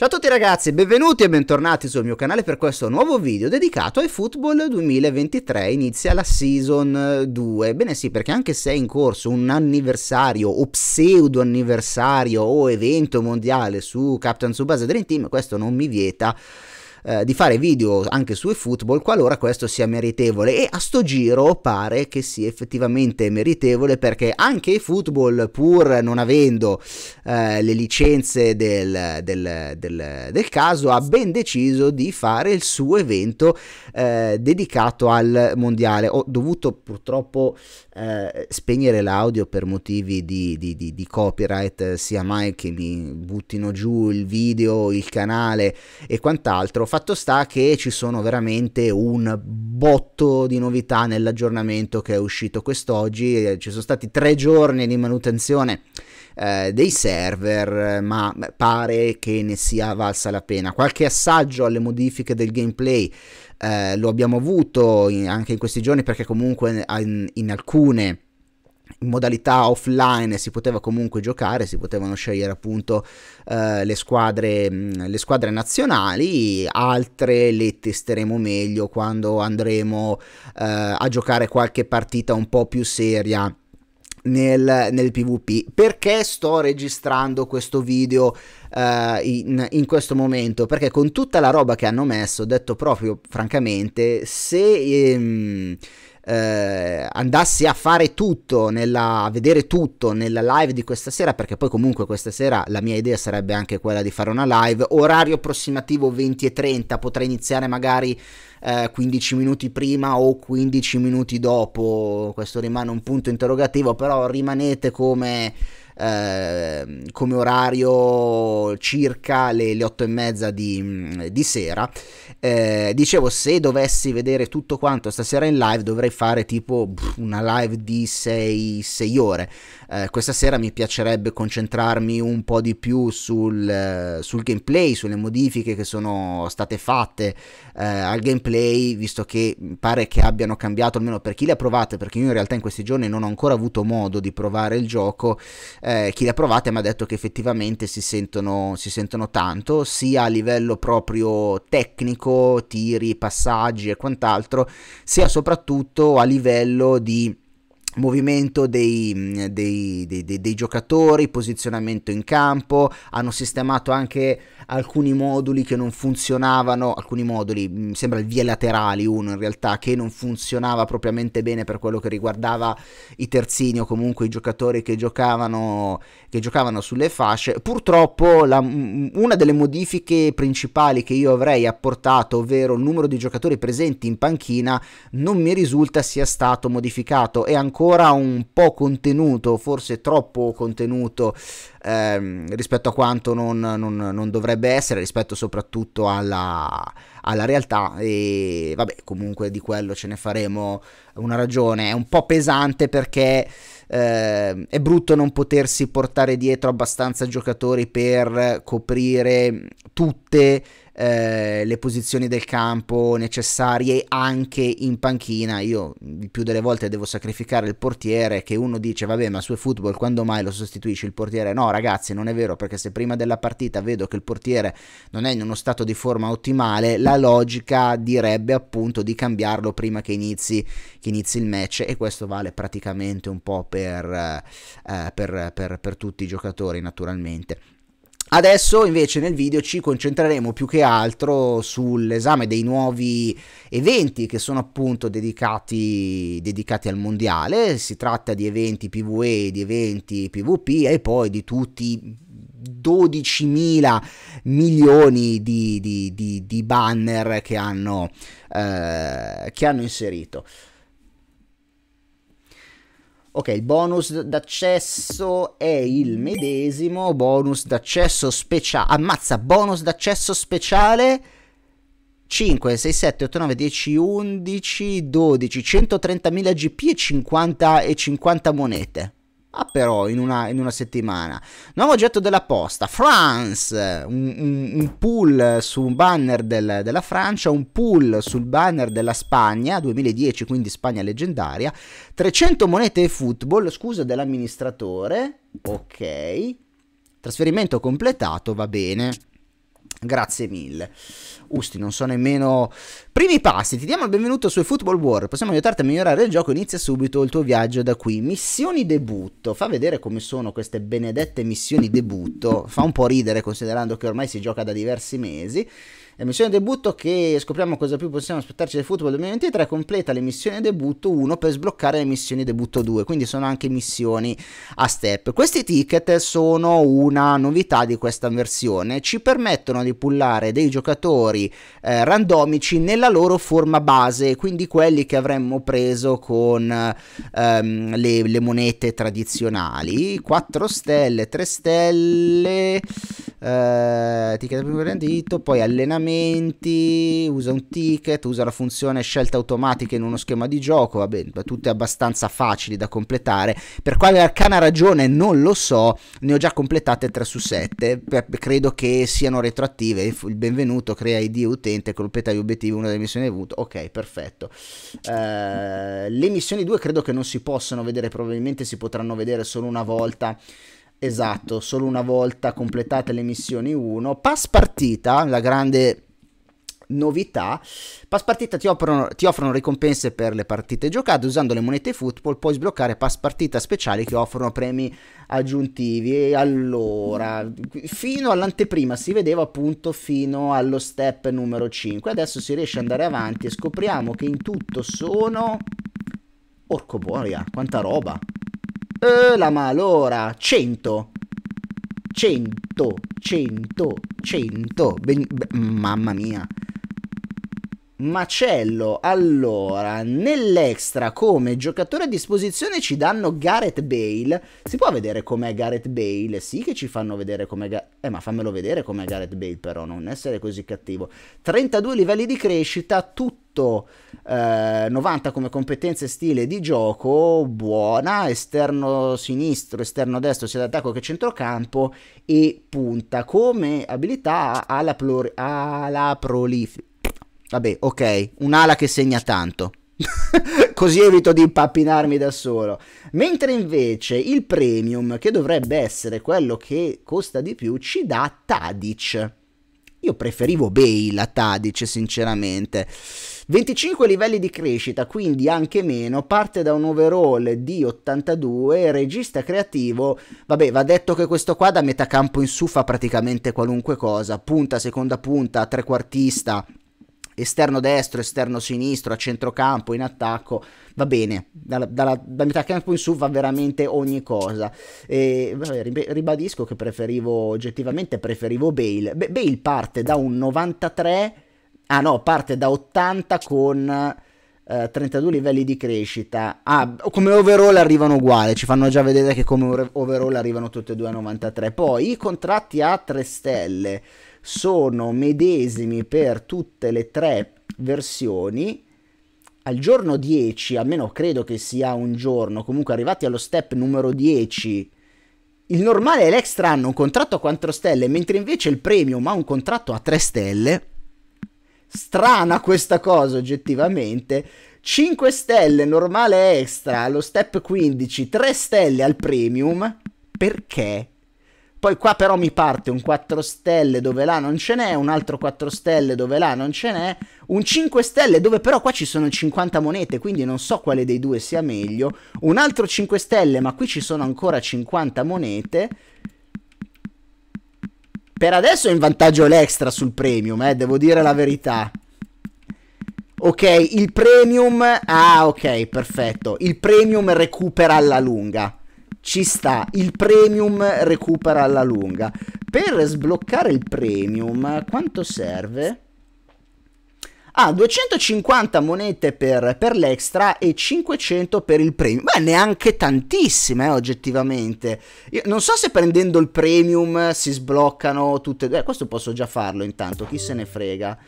Ciao a tutti ragazzi, benvenuti e bentornati sul mio canale per questo nuovo video dedicato ai Football 2023, inizia la Season 2. Bene sì, perché anche se è in corso un anniversario o pseudo anniversario o evento mondiale su Captain Subasa Dream Team, questo non mi vieta eh, di fare video anche su eFootball qualora questo sia meritevole e a sto giro pare che sia effettivamente meritevole perché anche eFootball pur non avendo eh, le licenze del, del, del, del, caso ha ben deciso di fare il suo evento eh, dedicato al mondiale ho dovuto purtroppo eh, spegnere l'audio per motivi di, di, di, di copyright eh, sia mai che mi buttino giù il video il canale e quant'altro fatto sta che ci sono veramente un botto di novità nell'aggiornamento che è uscito quest'oggi, eh, ci sono stati tre giorni di manutenzione eh, dei server, ma pare che ne sia valsa la pena. Qualche assaggio alle modifiche del gameplay eh, lo abbiamo avuto in, anche in questi giorni perché comunque in, in alcune in modalità offline si poteva comunque giocare, si potevano scegliere appunto eh, le, squadre, mm, le, squadre, nazionali, altre le testeremo meglio quando andremo eh, a giocare qualche partita un po' più seria. Nel, nel, PvP. Perché sto registrando questo video uh, in, in, questo momento? Perché con tutta la roba che hanno messo, ho detto proprio francamente, se... Ehm eh, andassi a fare tutto, nella, a vedere tutto nella live di questa sera, perché poi comunque questa sera la mia idea sarebbe anche quella di fare una live, orario approssimativo 30, potrei iniziare magari eh, 15 minuti prima o 15 minuti dopo, questo rimane un punto interrogativo, però rimanete come... Ehm, come orario circa le, le 8 e mezza di, di sera. Eh, dicevo, se dovessi vedere tutto quanto stasera in live, dovrei fare tipo una live di 6, 6 ore eh, questa sera mi piacerebbe concentrarmi un po' di più sul, eh, sul gameplay, sulle modifiche che sono state fatte eh, al gameplay, visto che pare che abbiano cambiato, almeno per chi le ha provate, perché io in realtà in questi giorni non ho ancora avuto modo di provare il gioco, eh, chi le ha provate mi ha detto che effettivamente si sentono, si sentono tanto, sia a livello proprio tecnico, tiri, passaggi e quant'altro, sia soprattutto a livello di movimento mm, dei, dei, dei, dei, giocatori, posizionamento in campo, hanno sistemato anche alcuni moduli che non funzionavano, alcuni moduli, mi mm, sembra il via laterali uno in realtà, che non funzionava propriamente bene per quello che riguardava i terzini o comunque i giocatori che giocavano, che giocavano sulle fasce. Purtroppo la, mm, una delle modifiche principali che io avrei apportato, ovvero il numero di giocatori presenti in panchina, non mi risulta sia stato modificato e ancora ancora un po' contenuto, forse troppo contenuto ehm, rispetto a quanto non, non, non, dovrebbe essere, rispetto soprattutto alla, alla, realtà. E vabbè, comunque di quello ce ne faremo una ragione. È un po' pesante perché ehm, è brutto non potersi portare dietro abbastanza giocatori per coprire tutte eh, le posizioni del campo necessarie anche in panchina. Io il più delle volte devo sacrificare il portiere che uno dice vabbè ma su football quando mai lo sostituisci il portiere? No ragazzi non è vero perché se prima della partita vedo che il portiere non è in uno stato di forma ottimale la logica direbbe appunto di cambiarlo prima che inizi, che inizi il match e questo vale praticamente un po' per, eh, eh per, per, per tutti i giocatori naturalmente. Adesso invece nel video ci concentreremo più che altro sull'esame dei nuovi eventi che sono appunto dedicati, dedicati, al mondiale, si tratta di eventi PvE, di eventi PvP e poi di tutti 12 mila milioni di, di, di, di, banner che hanno, eh, che hanno inserito. Ok, il bonus d'accesso è il medesimo, bonus d'accesso speciale, ammazza, bonus d'accesso speciale 5, 6, 7, 8, 9, 10, 11, 12, 130.000 GP e 50, e 50 monete. Ah, però, in una, in una settimana. Nuovo oggetto della posta, France. Un, un, un pull su un banner del, della Francia, un pull sul banner della Spagna, 2010, quindi Spagna leggendaria. 300 monete e football, scusa dell'amministratore. Ok. Trasferimento completato, va bene. Grazie mille. Usti, non so nemmeno... Primi passi, ti diamo il benvenuto su Football War, possiamo aiutarti a migliorare il gioco, inizia subito il tuo viaggio da qui. Missioni debutto, fa vedere come sono queste benedette missioni debutto, fa un po' ridere considerando che ormai si gioca da diversi mesi. La missione debutto che scopriamo cosa più possiamo aspettarci del football 2023 completa le missioni debutto 1 per sbloccare le missioni debutto 2, quindi sono anche missioni a step. Questi ticket sono una novità di questa versione, ci permettono di pullare dei giocatori aleatori eh, randomici nella loro forma base, quindi quelli che avremmo preso con ehm, le, le, monete tradizionali. 4 stelle, 3 stelle, eh, ticket primo rendito, poi allenamenti, usa un ticket, usa la funzione scelta automatica in uno schema di gioco, vabbè, tutte abbastanza facili da completare. Per quale arcana ragione non lo so, ne ho già completate 3 su 7, per, credo che siano retroattive, il benvenuto crea ID utente ecco, proprietario obiettivi, una delle missioni avuto. Ok, perfetto. Eh, le missioni 2 credo che non si possano vedere, probabilmente si potranno vedere solo una volta. Esatto, solo una volta completate le missioni 1. Pass partita, la grande novità, pass partita ti offrono, ti offrono ricompense per le partite giocate, usando le monete football puoi sbloccare pass partita speciali che offrono premi aggiuntivi. E allora, fino all'anteprima si vedeva appunto fino allo step numero 5, adesso si riesce ad andare avanti e scopriamo che in tutto sono... Orco boia, quanta roba! E eh, la malora, 100! 100, 100, 100. Ben, ben, mamma mia. Macello, allora, nell'extra come giocatore a disposizione ci danno Gareth Bale. Si può vedere com'è Gareth Bale? Sì che ci fanno vedere com'è Gareth... Eh, ma fammelo vedere com'è Gareth Bale però, non essere così cattivo. 32 livelli di crescita, tutto eh, 90 come competenze e stile di gioco, buona, esterno sinistro, esterno destro, sia d'attacco che centrocampo e punta. Come abilità alla, plur... alla prolifica Vabbè, ok, un'ala che segna tanto. Così evito di impappinarmi da solo. Mentre invece il premium, che dovrebbe essere quello che costa di più, ci dà Tadic. Io preferivo Bale a Tadic, sinceramente. 25 livelli di crescita, quindi anche meno, parte da un overall di 82, regista creativo, vabbè va detto che questo qua da metà campo in su fa praticamente qualunque cosa, punta, seconda punta, trequartista, esterno destro, esterno sinistro, a centrocampo, in attacco, va bene, dalla, dalla, da metà campo in su va veramente ogni cosa. E, vabbè, ribadisco che preferivo, oggettivamente preferivo Bale. Beh, Bale parte da un 93, ah no, parte da 80 con... 32 eh, livelli di crescita. Ah, come overall arrivano uguali, ci fanno già vedere che come overall arrivano tutti e due a 93. Poi i contratti a 3 stelle sono medesimi per tutte le tre versioni. Al giorno 10, almeno credo che sia un giorno, comunque arrivati allo step numero 10, il normale e l'extra hanno un contratto a 4 stelle, mentre invece il premium ha un contratto a 3 stelle. Strana questa cosa oggettivamente. 5 stelle normale e extra allo step 15, 3 stelle al premium. Perché? Poi qua però mi parte un 4 stelle dove là non ce n'è, un altro 4 stelle dove là non ce n'è, un 5 stelle dove però qua ci sono 50 monete, quindi non so quale dei due sia meglio, un altro 5 stelle ma qui ci sono ancora 50 monete. Per adesso è in vantaggio l'extra sul premium, eh, devo dire la verità. Ok, il premium... Ah, ok, perfetto. Il premium recupera alla lunga ci sta, il premium recupera alla lunga. Per sbloccare il premium, quanto serve? Ah, 250 monete per, per l'extra e 500 per il premium. Beh, neanche tantissime, eh, oggettivamente. Io non so se prendendo il premium si sbloccano tutte e due. Eh, questo posso già farlo intanto, chi se ne frega.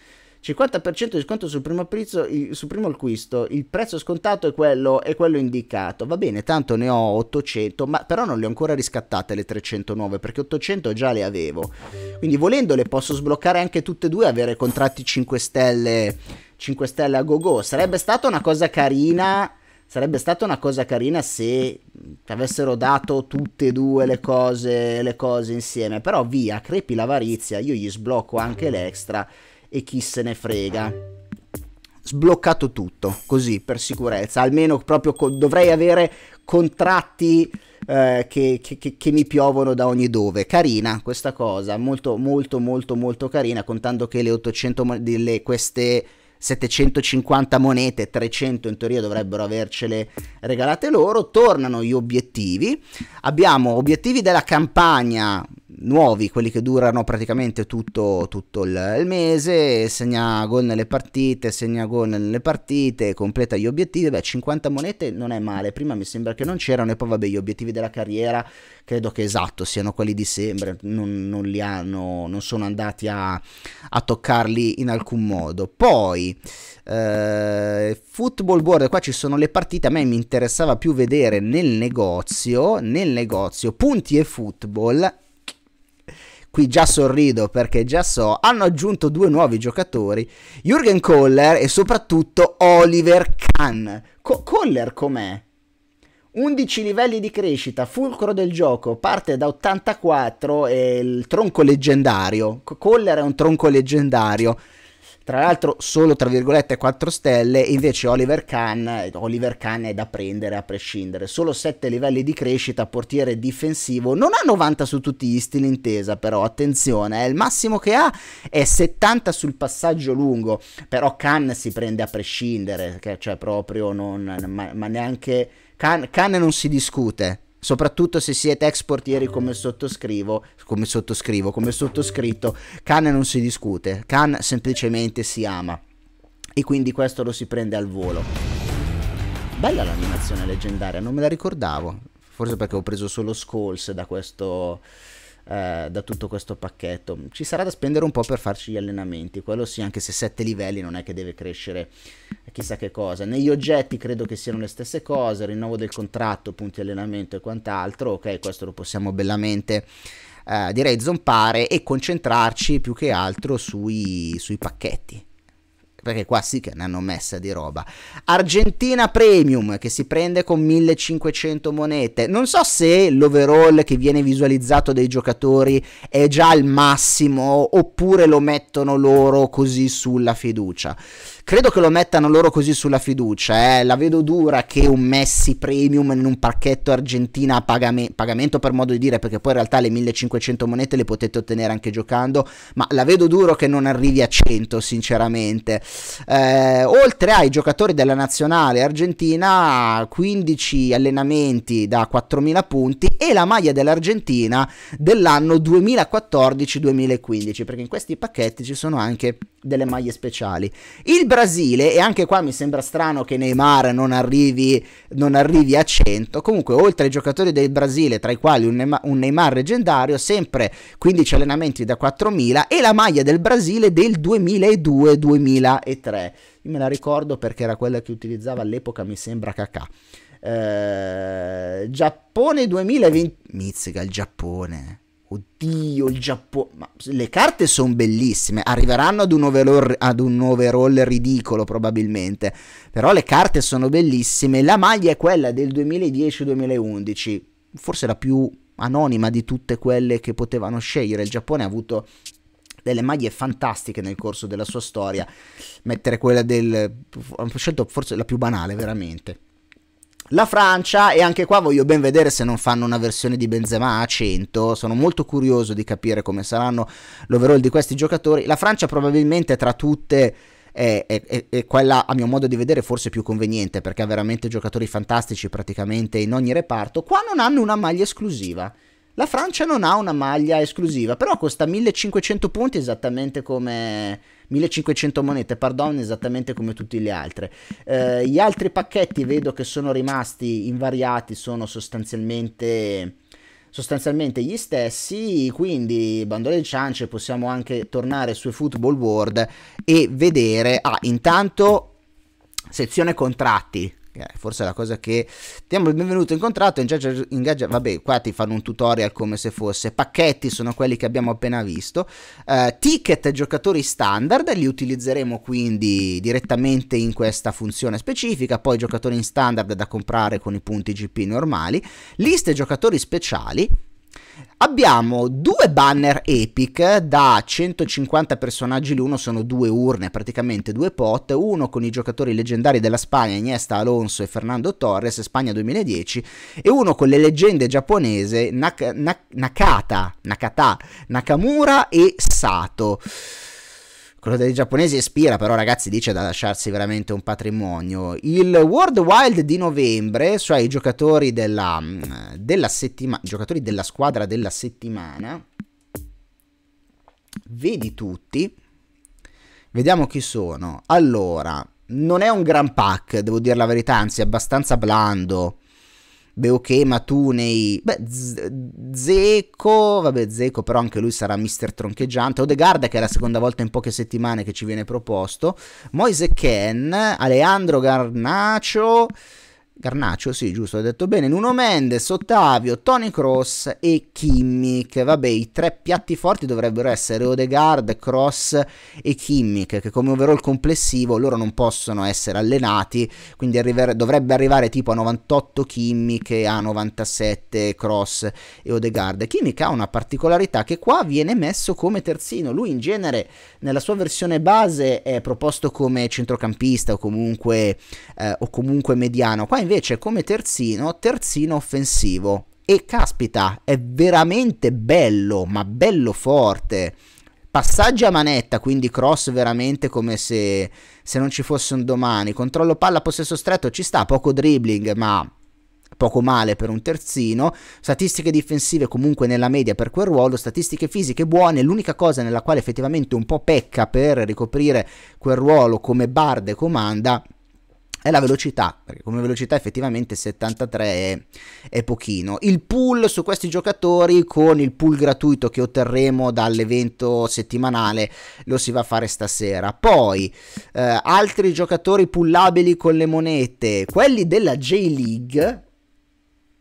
50% di sconto sul primo, prizzo, sul primo acquisto, il prezzo scontato è quello, è quello indicato, va bene, tanto ne ho 800, ma però non le ho ancora riscattate le 300 nuove, perché 800 già le avevo, quindi volendole posso sbloccare anche tutte e due, avere contratti 5 stelle, 5 stelle a go-go, sarebbe stata una cosa carina sarebbe stata una cosa carina se ti avessero dato tutte e due le cose, le cose insieme. Però via, crepi l'avarizia, io gli sblocco anche mm. l'extra e chi se ne frega. Sbloccato tutto, così per sicurezza, almeno proprio co- dovrei avere contratti eh, che, che, che, mi piovono da ogni dove. Carina questa cosa, molto molto molto molto carina, contando che le 800 delle queste 750 monete, 300 in teoria dovrebbero avercele regalate loro, tornano gli obiettivi, abbiamo obiettivi della campagna nuovi, quelli che durano praticamente tutto, tutto il, il, mese, segna gol nelle partite, segna gol nelle partite, completa gli obiettivi, beh 50 monete non è male, prima mi sembra che non c'erano e poi vabbè gli obiettivi della carriera credo che esatto siano quelli di sempre, non, non li hanno, non sono andati a, a toccarli in alcun modo. Poi quindi eh, football board qua ci sono le partite a me mi interessava più vedere nel negozio nel negozio punti e football qui già sorrido perché già so, hanno aggiunto due nuovi giocatori, Jürgen Kohler e soprattutto Oliver Kahn. Co- Koller com'è? 11 livelli di crescita, fulcro del gioco, parte da 84 e il tronco leggendario. Kohler è un tronco leggendario. Tra l'altro solo tra virgolette 4 stelle, invece Oliver Kahn, Oliver Kahn è da prendere a prescindere. Solo 7 livelli di crescita, portiere difensivo, non ha 90 su tutti gli stili intesa però, attenzione, eh, il massimo che ha è 70 sul passaggio lungo, però Kahn si prende a prescindere, che cioè proprio non, ma, ma neanche... Kahn, Kahn non si discute, soprattutto se siete exportieri come sottoscrivo, come sottoscrivo, come sottoscritto, Khan non si discute, Khan semplicemente si ama e quindi questo lo si prende al volo. Bella l'animazione leggendaria, non me la ricordavo, forse perché ho preso solo Skulls da questo eh, da tutto questo pacchetto. Ci sarà da spendere un po' per farci gli allenamenti, quello sì, anche se sette livelli non è che deve crescere chissà che cosa. Negli oggetti credo che siano le stesse cose, rinnovo del contratto, punti allenamento e quant'altro, ok, questo lo possiamo bellamente eh, direi zompare e concentrarci più che altro sui, sui pacchetti perché qua sì che ne hanno messa di roba. Argentina Premium che si prende con 1500 monete. Non so se l'overall che viene visualizzato dei giocatori è già al massimo oppure lo mettono loro così sulla fiducia. Credo che lo mettano loro così sulla fiducia, eh. la vedo dura che un Messi premium in un pacchetto Argentina a pagame- pagamento per modo di dire, perché poi in realtà le 1500 monete le potete ottenere anche giocando, ma la vedo duro che non arrivi a 100 sinceramente. Eh, oltre ai giocatori della nazionale argentina, 15 allenamenti da 4000 punti e la maglia dell'Argentina dell'anno 2014-2015, perché in questi pacchetti ci sono anche delle maglie speciali. Il Bra- Brasile, e anche qua mi sembra strano che Neymar non arrivi, non arrivi a 100, comunque oltre ai giocatori del Brasile, tra i quali un Neymar, un Neymar leggendario, sempre 15 allenamenti da 4.000 e la maglia del Brasile del 2002-2003. Io me la ricordo perché era quella che utilizzava all'epoca, mi sembra, Kakà. Eh, Giappone 2020... Mizzica il Giappone. Oddio, il Giappone. Ma le carte sono bellissime. Arriveranno ad un, overall, ad un, overall, ridicolo, probabilmente. Però le carte sono bellissime. La maglia è quella del 2010-2011. Forse la più anonima di tutte quelle che potevano scegliere. Il Giappone ha avuto delle maglie fantastiche nel corso della sua storia. Mettere quella del. Ho scelto forse la più banale, veramente. La Francia, e anche qua voglio ben vedere se non fanno una versione di Benzema a 100, sono molto curioso di capire come saranno l'overall di questi giocatori. La Francia probabilmente tra tutte è, è, è, quella a mio modo di vedere forse più conveniente perché ha veramente giocatori fantastici praticamente in ogni reparto. Qua non hanno una maglia esclusiva. La Francia non ha una maglia esclusiva, però costa 1500 punti esattamente come 1500 monete, pardon, esattamente come tutti gli altri. Eh, gli altri pacchetti vedo che sono rimasti invariati, sono sostanzialmente sostanzialmente gli stessi, quindi bandole di ciance possiamo anche tornare su Football World e vedere ah intanto sezione contratti eh, forse è la cosa che diamo il benvenuto in contratto engage, engage, vabbè qua ti fanno un tutorial come se fosse pacchetti sono quelli che abbiamo appena visto eh, ticket giocatori standard li utilizzeremo quindi direttamente in questa funzione specifica poi giocatori in standard da comprare con i punti GP normali liste giocatori speciali Abbiamo due banner epic da 150 personaggi l'uno, sono due urne praticamente, due pot, uno con i giocatori leggendari della Spagna, Iniesta, Alonso e Fernando Torres, Spagna 2010, e uno con le leggende giapponese Nak- Nak- Nakata, Nakata, Nakamura e Sato. Quello dei giapponesi espira, però ragazzi dice da lasciarsi veramente un patrimonio. Il World Wild di novembre, cioè i giocatori della, mm, della, settima, giocatori della squadra della settimana. Vedi tutti. Vediamo chi sono. Allora, non è un gran pack, devo dire la verità, anzi è abbastanza blando Beh, ma Beh, Zeco, vabbè Zeco però anche lui sarà mister troncheggiante, Odegaarda che è la seconda volta in poche settimane che ci viene proposto, Moise Ken, Aleandro Garnacio... Garnaccio, sì, giusto, ho detto bene. Nuno Mendes, Ottavio, Tony Cross e Kimmich. Vabbè, i tre piatti forti dovrebbero essere Odegaard, Cross e Kimmich, che come overall complessivo loro non possono essere allenati, quindi arriver- dovrebbe arrivare tipo a 98 Kimmich e a 97 Cross e Odegaard. Kimmich ha una particolarità che qua viene messo come terzino. Lui in genere nella sua versione base è proposto come centrocampista o comunque, eh, o comunque mediano. Qua invece invece come terzino, terzino offensivo. E caspita, è veramente bello, ma bello forte. Passaggi a manetta, quindi cross veramente come se, se non ci fosse un domani. Controllo palla, possesso stretto, ci sta, poco dribbling, ma poco male per un terzino, statistiche difensive comunque nella media per quel ruolo, statistiche fisiche buone, l'unica cosa nella quale effettivamente un po' pecca per ricoprire quel ruolo come Barde comanda è la velocità, perché come velocità effettivamente 73 è, è, pochino. Il pool su questi giocatori con il pool gratuito che otterremo dall'evento settimanale lo si va a fare stasera. Poi eh, altri giocatori pullabili con le monete, quelli della J-League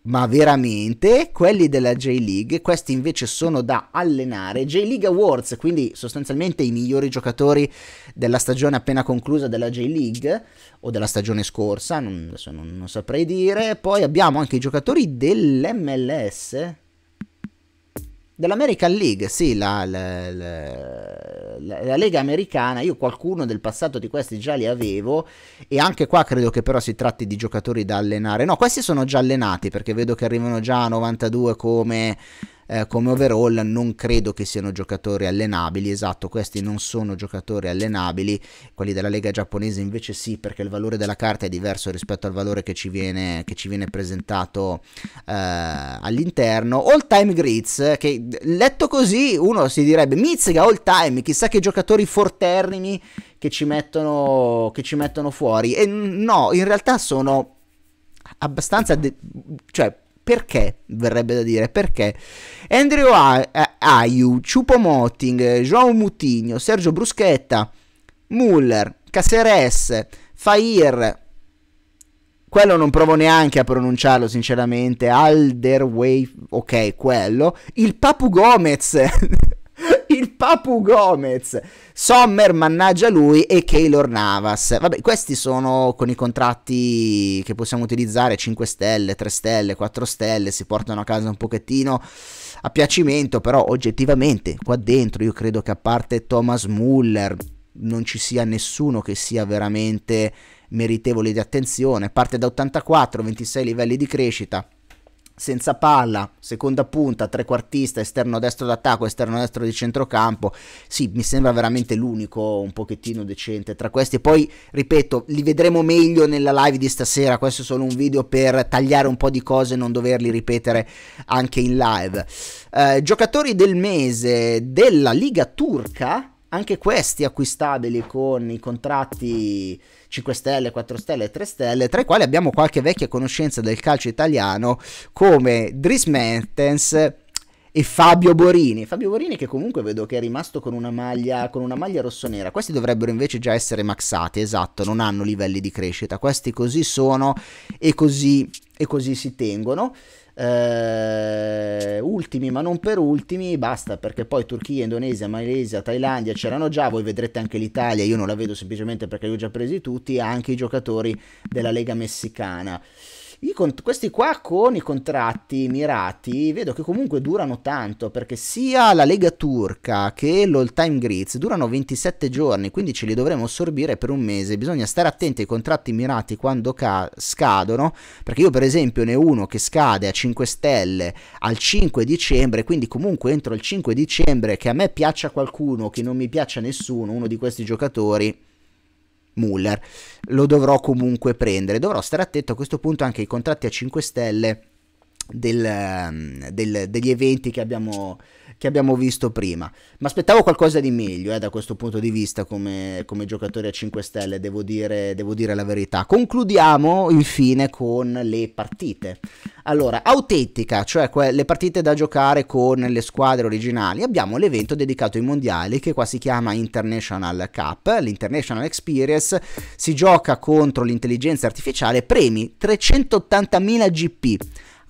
ma veramente quelli della J-League, questi invece sono da allenare. J-League Awards, quindi sostanzialmente i migliori giocatori della stagione appena conclusa della J-League o della stagione scorsa, non, adesso non, non saprei dire. Poi abbiamo anche i giocatori dell'MLS, dell'American League, sì, la, la, la, la, Lega americana, io qualcuno del passato di questi già li avevo e anche qua credo che però si tratti di giocatori da allenare. No, questi sono già allenati perché vedo che arrivano già a 92 come eh, come overall non credo che siano giocatori allenabili, esatto, questi non sono giocatori allenabili, quelli della Lega giapponese invece sì, perché il valore della carta è diverso rispetto al valore che ci viene, che ci viene presentato eh, all'interno. All time grids, che letto così uno si direbbe Mizziga all time, chissà che giocatori forternimi che ci mettono, che ci mettono fuori. E no, in realtà sono abbastanza... cioè perché? Verrebbe da dire perché. Andrew Ayu, Ciupo Motting, João Mutigno, Sergio Bruschetta, Muller, Caceres, Fair, quello non provo neanche a pronunciarlo sinceramente, Alderway, ok, quello, il Papu Gomez il Papu Gomez, Sommer, mannaggia lui, e Keylor Navas. Vabbè, questi sono con i contratti che possiamo utilizzare 5 stelle, 3 stelle, 4 stelle, si portano a casa un pochettino a piacimento, però oggettivamente qua dentro io credo che a parte Thomas Muller non ci sia nessuno che sia veramente meritevole di attenzione. Parte da 84, 26 livelli di crescita senza palla, seconda punta, trequartista, esterno destro d'attacco, esterno destro di centrocampo. Sì, mi sembra veramente l'unico un pochettino decente tra questi. Poi, ripeto, li vedremo meglio nella live di stasera. Questo è solo un video per tagliare un po' di cose e non doverli ripetere anche in live. Eh, giocatori del mese della Liga Turca anche questi acquistabili con i contratti 5 stelle, 4 stelle e 3 stelle, tra i quali abbiamo qualche vecchia conoscenza del calcio italiano come Dries Mertens e Fabio Borini. Fabio Borini che comunque vedo che è rimasto con una maglia, con una maglia rossonera. Questi dovrebbero invece già essere maxati, esatto, non hanno livelli di crescita. Questi così sono e così e così si tengono. Eh, ultimi ma non per ultimi, basta perché poi Turchia, Indonesia, Malesia, Thailandia c'erano già, voi vedrete anche l'Italia, io non la vedo semplicemente perché li ho già presi tutti, anche i giocatori della Lega Messicana cont- questi qua con i contratti mirati vedo che comunque durano tanto perché sia la Lega Turca che l'All Time Grids durano 27 giorni, quindi ce li dovremo assorbire per un mese. Bisogna stare attenti ai contratti mirati quando ca- scadono, perché io per esempio ne ho uno che scade a 5 stelle al 5 dicembre, quindi comunque entro il 5 dicembre che a me piaccia qualcuno, che non mi piaccia nessuno, uno di questi giocatori Muller. Lo dovrò comunque prendere, dovrò stare attento a questo punto anche ai contratti a 5 stelle del, ehm, del, degli eventi che abbiamo che abbiamo visto prima. Ma aspettavo qualcosa di meglio eh, da questo punto di vista come, come giocatore a 5 stelle, devo dire, devo dire la verità. Concludiamo infine con le partite. Allora, autentica, cioè le partite da giocare con le squadre originali, abbiamo l'evento dedicato ai mondiali che qua si chiama International Cup, l'International Experience, si gioca contro l'intelligenza artificiale, premi 380.000 GP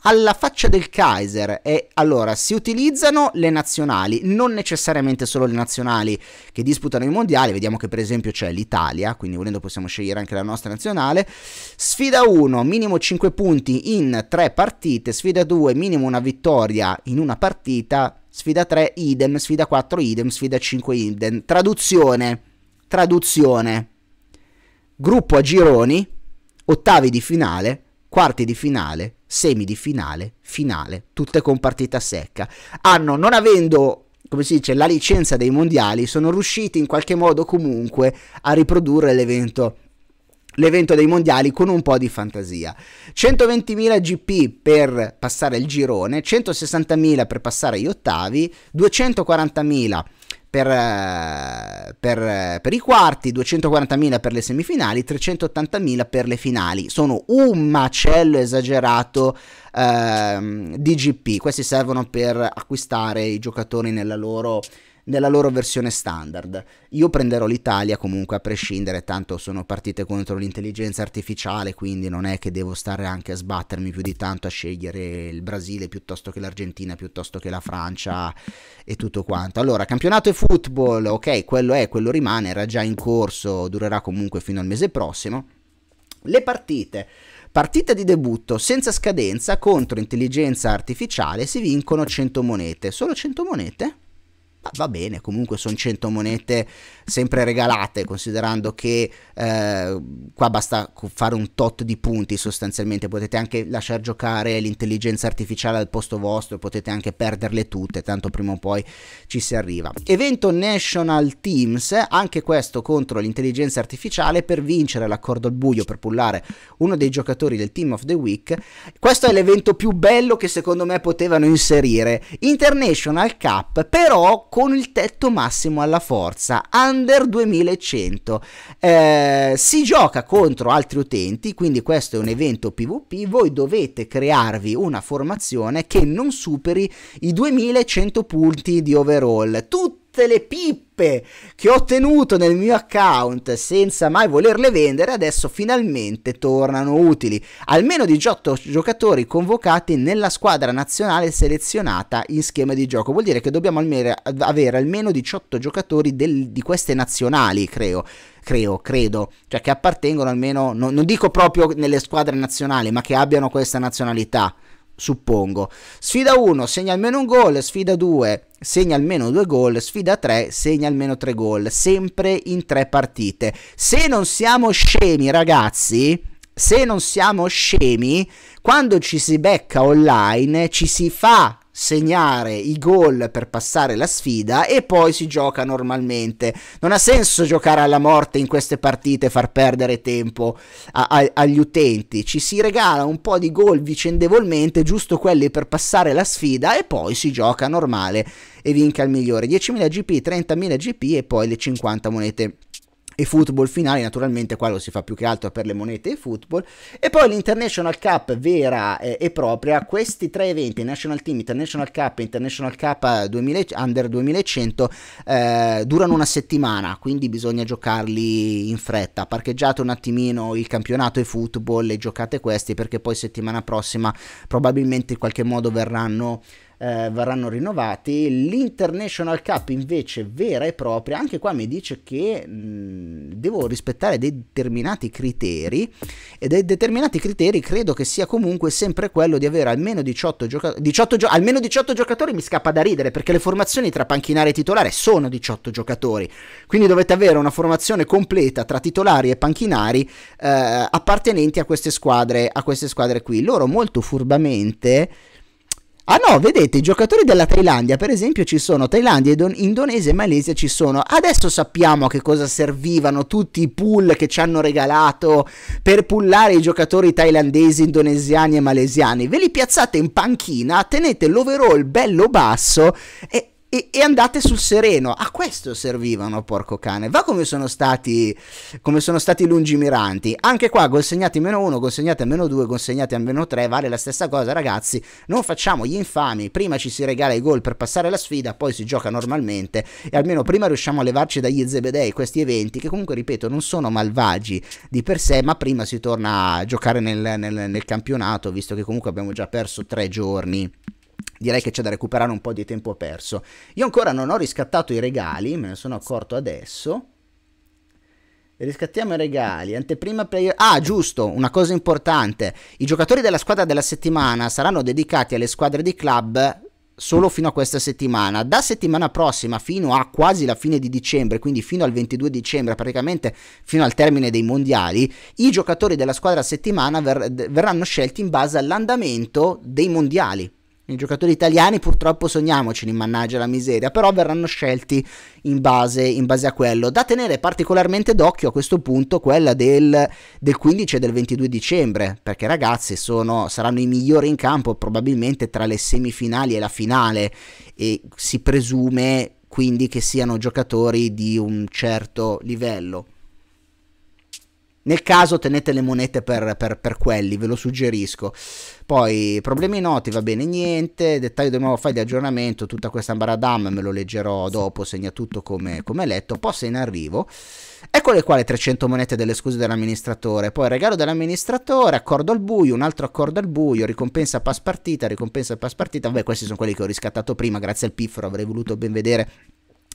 alla faccia del Kaiser. E allora si utilizzano le nazionali, non necessariamente solo le nazionali che disputano i mondiali. Vediamo che per esempio c'è l'Italia, quindi volendo possiamo scegliere anche la nostra nazionale. Sfida 1, minimo 5 punti in 3 partite. Sfida 2, minimo una vittoria in una partita. Sfida 3, idem. Sfida 4, idem. Sfida 5, idem. Traduzione. Traduzione. Gruppo a gironi, ottavi di finale quarti di finale, semi di finale, finale, tutte con partita secca. Hanno, non avendo, come si dice, la licenza dei mondiali, sono riusciti in qualche modo comunque a riprodurre l'evento l'evento dei mondiali con un po' di fantasia. 120.000 GP per passare il girone, 160.000 per passare gli ottavi, 240.000 per, eh, per, eh, per i quarti, 240.000 per le semifinali, 380.000 per le finali. Sono un macello esagerato ehm, di GP. Questi servono per acquistare i giocatori nella loro nella loro versione standard. Io prenderò l'Italia comunque a prescindere, tanto sono partite contro l'intelligenza artificiale, quindi non è che devo stare anche a sbattermi più di tanto a scegliere il Brasile piuttosto che l'Argentina, piuttosto che la Francia e tutto quanto. Allora, campionato e football, ok, quello è, quello rimane, era già in corso, durerà comunque fino al mese prossimo. Le partite. Partita di debutto senza scadenza contro intelligenza artificiale si vincono 100 monete. Solo 100 monete? Ma va bene, comunque sono 100 monete sempre regalate, considerando che eh, qua basta fare un tot di punti sostanzialmente, potete anche lasciare giocare l'intelligenza artificiale al posto vostro, potete anche perderle tutte, tanto prima o poi ci si arriva. Evento National Teams, anche questo contro l'intelligenza artificiale per vincere l'accordo al buio, per pullare uno dei giocatori del Team of the Week. Questo è l'evento più bello che secondo me potevano inserire. International Cup, però con il tetto massimo alla forza, under 2100. Eh, si gioca contro altri utenti, quindi questo è un evento PvP, voi dovete crearvi una formazione che non superi i 2100 punti di overall. Tutti tutte le pippe che ho tenuto nel mio account senza mai volerle vendere adesso finalmente tornano utili. Almeno 18 giocatori convocati nella squadra nazionale selezionata in schema di gioco. Vuol dire che dobbiamo almeno, avere almeno 18 giocatori del, di queste nazionali, creo creo, credo, cioè che appartengono almeno, non, non, dico proprio nelle squadre nazionali, ma che abbiano questa nazionalità suppongo. Sfida 1, segna almeno un gol, sfida 2, segna almeno due gol, sfida 3, segna almeno tre gol, sempre in tre partite. Se non siamo scemi, ragazzi, se non siamo scemi, quando ci si becca online ci si fa segnare i gol per passare la sfida e poi si gioca normalmente. Non ha senso giocare alla morte in queste partite e far perdere tempo a, a, agli utenti. Ci si regala un po' di gol vicendevolmente, giusto quelli per passare la sfida e poi si gioca normale e vinca il migliore. 10.000 GP, 30.000 GP e poi le 50 monete e football finali, naturalmente qua lo si fa più che altro per le monete e football, e poi l'International Cup vera eh, e propria, questi tre eventi, National Team, International Cup e International Cup 2000, eh, Under 2100, eh, durano una settimana, quindi bisogna giocarli in fretta, parcheggiate un attimino il campionato e football e giocate questi perché poi settimana prossima probabilmente in qualche modo verranno eh, verranno rinnovati. L'International Cup invece vera e propria, anche qua mi dice che mh, mm, devo rispettare dei determinati criteri e dei determinati criteri credo che sia comunque sempre quello di avere almeno 18 giocatori, 18 gio- almeno 18 giocatori mi scappa da ridere perché le formazioni tra panchinari e titolare sono 18 giocatori, quindi dovete avere una formazione completa tra titolari e panchinari eh, appartenenti a queste squadre, a queste squadre qui. Loro molto furbamente Ah no, vedete, i giocatori della Thailandia, per esempio, ci sono Thailandia, Indonesia e Malesia ci sono. Adesso sappiamo a che cosa servivano tutti i pool che ci hanno regalato per pullare i giocatori thailandesi, indonesiani e malesiani. Ve li piazzate in panchina, tenete l'overall bello basso e e, e, andate sul sereno. A questo servivano, porco cane. Va come sono stati, come sono stati lungimiranti. Anche qua, consegnati meno 1, consegnati a meno 2, consegnati a meno 3, vale la stessa cosa, ragazzi. Non facciamo gli infami. Prima ci si regala i gol per passare la sfida, poi si gioca normalmente. E almeno prima riusciamo a levarci dagli zebedei questi eventi, che comunque, ripeto, non sono malvagi di per sé, ma prima si torna a giocare nel, nel, nel campionato, visto che comunque abbiamo già perso tre giorni direi che c'è da recuperare un po' di tempo perso. Io ancora non ho riscattato i regali, me ne sono accorto adesso. Riscattiamo i regali. Anteprima player. Ah, giusto, una cosa importante. I giocatori della squadra della settimana saranno dedicati alle squadre di club solo fino a questa settimana. Da settimana prossima fino a quasi la fine di dicembre, quindi fino al 22 dicembre, praticamente fino al termine dei mondiali, i giocatori della squadra settimana ver verranno scelti in base all'andamento dei mondiali. I giocatori italiani purtroppo sogniamoceli, mannaggia la miseria, però verranno scelti in base, in base, a quello. Da tenere particolarmente d'occhio a questo punto quella del, del 15 e del 22 dicembre, perché ragazzi sono, saranno i migliori in campo probabilmente tra le semifinali e la finale e si presume quindi che siano giocatori di un certo livello. Nel caso tenete le monete per, per, per quelli, ve lo suggerisco. Poi problemi noti, va bene, niente. Dettaglio del nuovo file di aggiornamento, tutta questa ambaradam me lo leggerò dopo, segna tutto come, come letto. Possa in arrivo. Eccole qua le 300 monete delle scuse dell'amministratore. Poi regalo dell'amministratore, accordo al buio, un altro accordo al buio, ricompensa pass partita, ricompensa pass partita. Vabbè, questi sono quelli che ho riscattato prima, grazie al piffero, avrei voluto ben vedere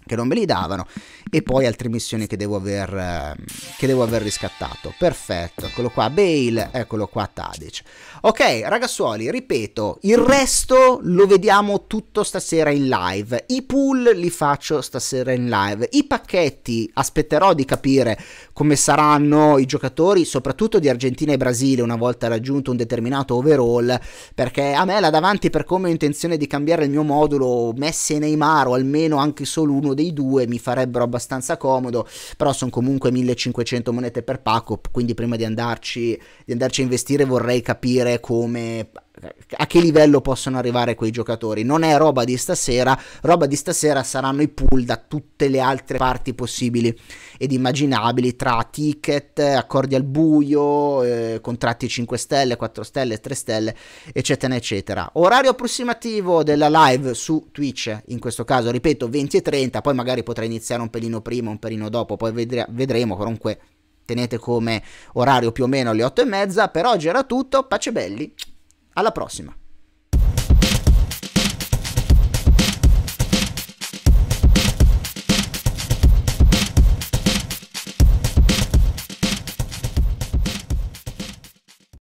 che non me li davano e poi altre missioni che devo aver, eh, che devo aver riscattato perfetto eccolo qua Bale eccolo qua Tadic Ok, ragazzuoli, ripeto, il resto lo vediamo tutto stasera in live. I pool li faccio stasera in live. I pacchetti aspetterò di capire come saranno i giocatori, soprattutto di Argentina e Brasile, una volta raggiunto un determinato overall, perché a me là davanti per come ho intenzione di cambiare il mio modulo, Messi e Neymar o almeno anche solo uno dei due mi farebbero abbastanza comodo, però sono comunque 1500 monete per pacco, quindi prima di andarci, di andarci a investire vorrei capire vedere come a che livello possono arrivare quei giocatori. Non è roba di stasera, roba di stasera saranno i pool da tutte le altre parti possibili ed immaginabili tra ticket, accordi al buio, eh, contratti 5 stelle, 4 stelle, 3 stelle, eccetera, eccetera. Orario approssimativo della live su Twitch, in questo caso, ripeto, 20 e 30, poi magari potrei iniziare un pelino prima, un pelino dopo, poi vedre- vedremo, comunque tenete come orario più o meno le otto e mezza. Per oggi era tutto, pace belli, alla prossima.